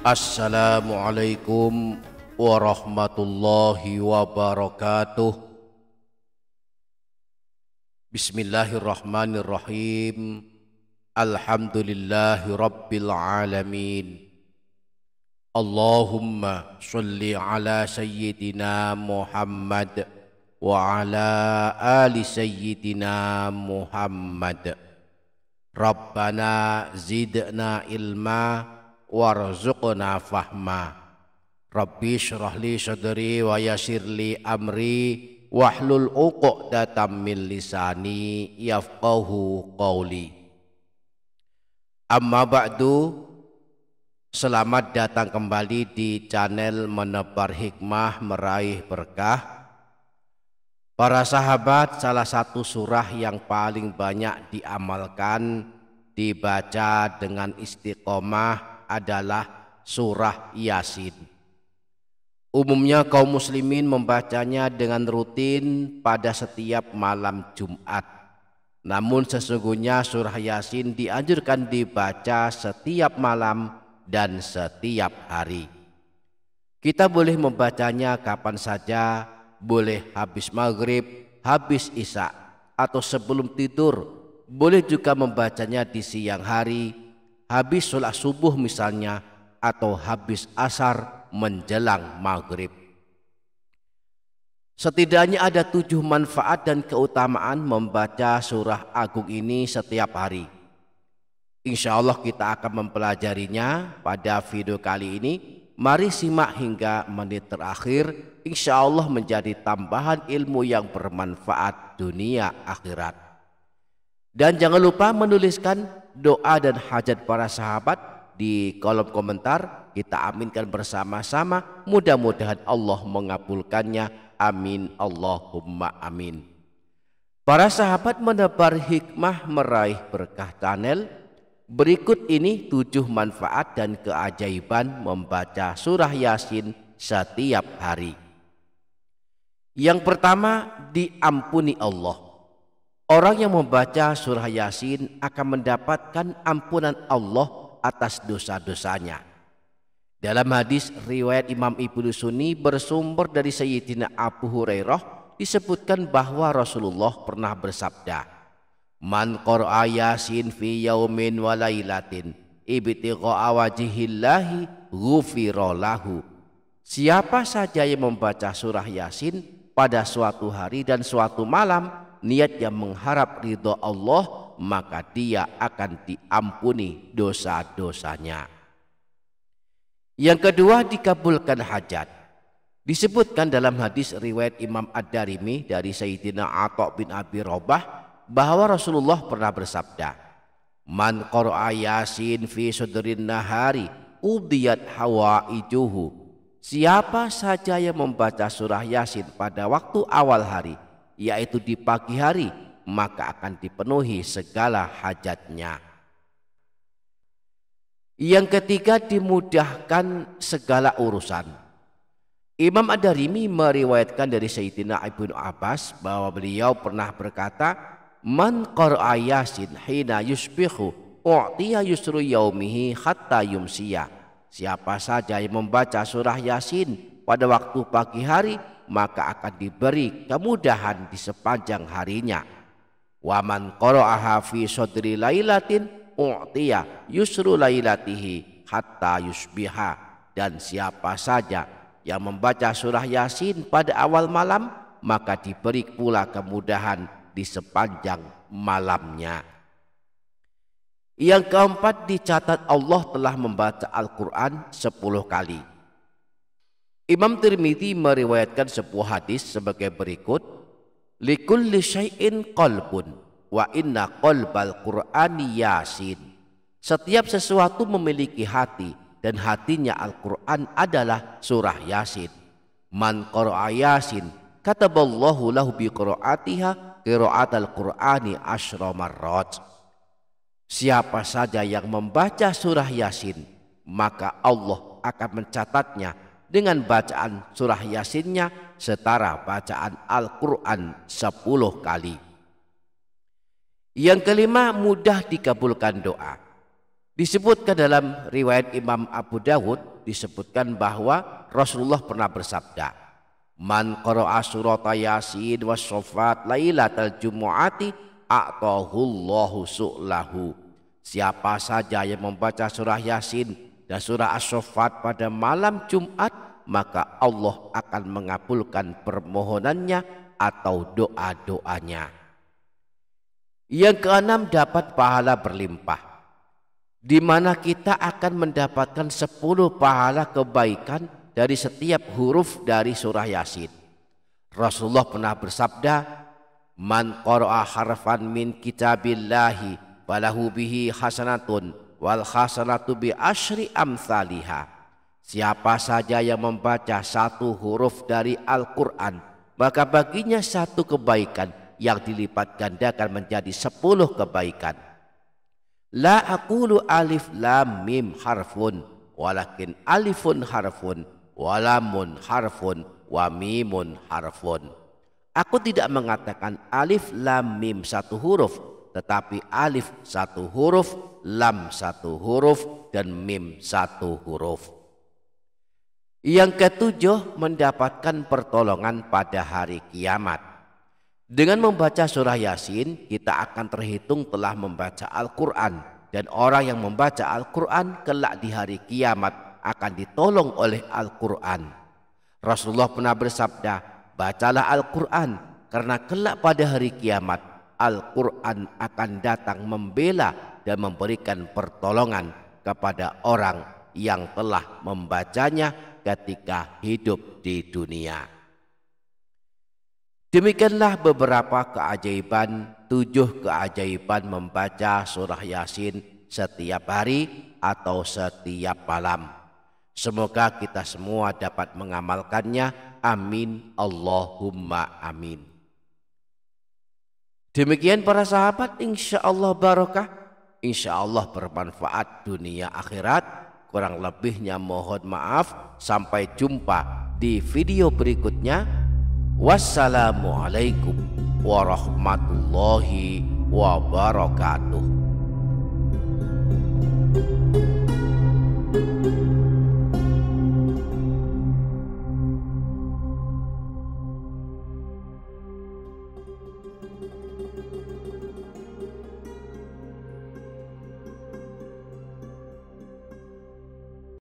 Assalamualaikum warahmatullahi wabarakatuh Bismillahirrahmanirrahim Alhamdulillahi rabbil alamin Allahumma salli ala sayyidina Muhammad wa ala ali sayyidina Muhammad Rabbana zidna ilma warzuqna fahma Rabbi syrah li sadri wa yasir amri wahlul uqdatam min lisani yafqahu qawli Amma ba'du Selamat datang kembali di channel Menebar Hikmah Meraih Berkah Para sahabat salah satu surah yang paling banyak diamalkan dibaca dengan istiqomah adalah surah Yasin. Umumnya kaum muslimin membacanya dengan rutin pada setiap malam Jumat. Namun sesungguhnya surah Yasin dianjurkan dibaca setiap malam dan setiap hari. Kita boleh membacanya kapan saja, boleh habis maghrib, habis isya, atau sebelum tidur. Boleh juga membacanya di siang hari habis sholat subuh misalnya atau habis asar menjelang maghrib. Setidaknya ada tujuh manfaat dan keutamaan membaca surah agung ini setiap hari. Insya Allah kita akan mempelajarinya pada video kali ini. Mari simak hingga menit terakhir. Insya Allah menjadi tambahan ilmu yang bermanfaat dunia akhirat. Dan jangan lupa menuliskan doa dan hajat para sahabat di kolom komentar. Kita aminkan bersama-sama. Mudah-mudahan Allah mengabulkannya. Amin. Allahumma amin. Para sahabat menebar hikmah meraih berkah Tanel. Berikut ini tujuh manfaat dan keajaiban membaca surah Yasin setiap hari. Yang pertama, diampuni Allah. Orang yang membaca surah Yasin akan mendapatkan ampunan Allah atas dosa-dosanya. Dalam hadis riwayat Imam Ibnu Sunni bersumber dari Sayyidina Abu Hurairah disebutkan bahwa Rasulullah pernah bersabda, "Man qara'a Yasin fi yaumin wa lailatin ibtigha'a wajhillahi ghufira Siapa saja yang membaca surah Yasin pada suatu hari dan suatu malam, niatnya mengharap ridho Allah, maka dia akan diampuni dosa-dosanya. Yang kedua dikabulkan hajat. Disebutkan dalam hadis riwayat Imam Ad-Darimi dari Sayyidina Atta bin Abi Robah bahwa Rasulullah pernah bersabda, "Man qara'a Yasin fi sudrin nahari udiyat hawaijuhu." Siapa saja yang membaca surah Yasin pada waktu awal hari, yaitu di pagi hari, maka akan dipenuhi segala hajatnya. Yang ketiga dimudahkan segala urusan. Imam Ad-Darimi meriwayatkan dari Sayyidina Ibnu Abbas bahwa beliau pernah berkata, "Man qara'a Yasin hina yusbihu, u'tiya yusru yaumihi hatta yumsiya." Siapa saja yang membaca surah Yasin pada waktu pagi hari, maka akan diberi kemudahan di sepanjang harinya. Waman qara'aha fi sodri lailatin u'tiya yusru lailatihi hatta yusbiha. Dan siapa saja yang membaca surah Yasin pada awal malam, maka diberi pula kemudahan di sepanjang malamnya. Yang keempat dicatat Allah telah membaca Al-Quran 10 kali Imam Tirmidzi meriwayatkan sebuah hadis sebagai berikut. Likulli syai'in qalbun wa inna qalbal qur'ani yasin. Setiap sesuatu memiliki hati dan hatinya Al-Qur'an adalah surah Yasin. Man qara'a Yasin kataballahu lahu bi qira'atiha qira'atal Qur'ani asyra marrat. Siapa saja yang membaca surah Yasin, maka Allah akan mencatatnya dengan bacaan surah Yasinnya setara bacaan Al-Quran 10 kali. Yang kelima, mudah dikabulkan doa. Disebutkan dalam riwayat Imam Abu Dawud, disebutkan bahwa Rasulullah pernah bersabda, Man qara'a surata yasin wa sofat lailatal jumu'ati a'tahullahu su'lahu. Siapa saja yang membaca surah Yasin dan surah As-Sofat pada malam Jumat, maka Allah akan mengabulkan permohonannya atau doa-doanya. Yang keenam dapat pahala berlimpah. Di mana kita akan mendapatkan 10 pahala kebaikan dari setiap huruf dari surah Yasin. Rasulullah pernah bersabda, "Man qara'a harfan min kitabillahi falahu bihi hasanatun wal bi asyri amsalihah. Siapa saja yang membaca satu huruf dari Al-Quran, maka baginya satu kebaikan yang dilipat gandakan menjadi sepuluh kebaikan. La akulu alif lam mim harfun, walakin alifun harfun, walamun harfun, wa mimun harfun. Aku tidak mengatakan alif lam mim satu huruf, tetapi alif satu huruf, lam satu huruf, dan mim satu huruf. Yang ketujuh mendapatkan pertolongan pada hari kiamat. Dengan membaca surah Yasin, kita akan terhitung telah membaca Al-Quran. Dan orang yang membaca Al-Quran kelak di hari kiamat akan ditolong oleh Al-Quran. Rasulullah pernah bersabda, bacalah Al-Quran karena kelak pada hari kiamat Al-Quran akan datang membela dan memberikan pertolongan kepada orang yang telah membacanya ketika hidup di dunia. Demikianlah beberapa keajaiban, tujuh keajaiban membaca surah Yasin setiap hari atau setiap malam. Semoga kita semua dapat mengamalkannya. Amin. Allahumma amin. Demikian para sahabat, insya Allah barokah, insya Allah bermanfaat dunia akhirat. Kurang lebihnya mohon maaf. Sampai jumpa di video berikutnya. Wassalamualaikum warahmatullahi wabarakatuh.